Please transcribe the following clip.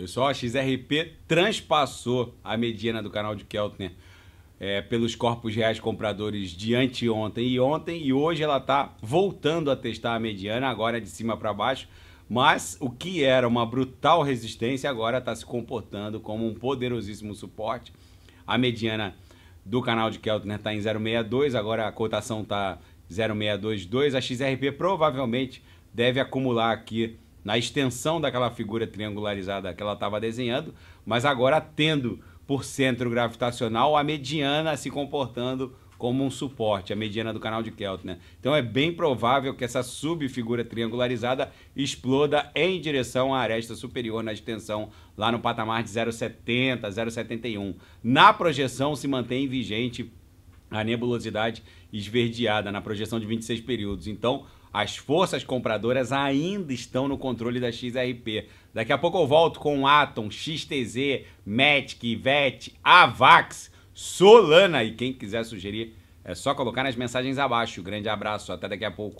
Pessoal, a XRP transpassou a mediana do canal de Keltner é, pelos corpos reais compradores de anteontem e ontem, e hoje ela está voltando a testar a mediana, agora é de cima para baixo, mas o que era uma brutal resistência agora está se comportando como um poderosíssimo suporte. A mediana do canal de Keltner está em 0,62, agora a cotação está 0,622, a XRP provavelmente deve acumular aqui na extensão daquela figura triangularizada que ela estava desenhando, mas agora tendo por centro gravitacional a mediana se comportando como um suporte, a mediana do canal de Keltner. Né? Então é bem provável que essa subfigura triangularizada exploda em direção à aresta superior na extensão, lá no patamar de 0,70, 0,71. Na projeção se mantém vigente a nebulosidade esverdeada, na projeção de 26 períodos. Então, as forças compradoras ainda estão no controle da XRP. Daqui a pouco eu volto com Atom, XTZ, Matic, VET, AVAX, Solana. E quem quiser sugerir, é só colocar nas mensagens abaixo. Grande abraço, até daqui a pouco.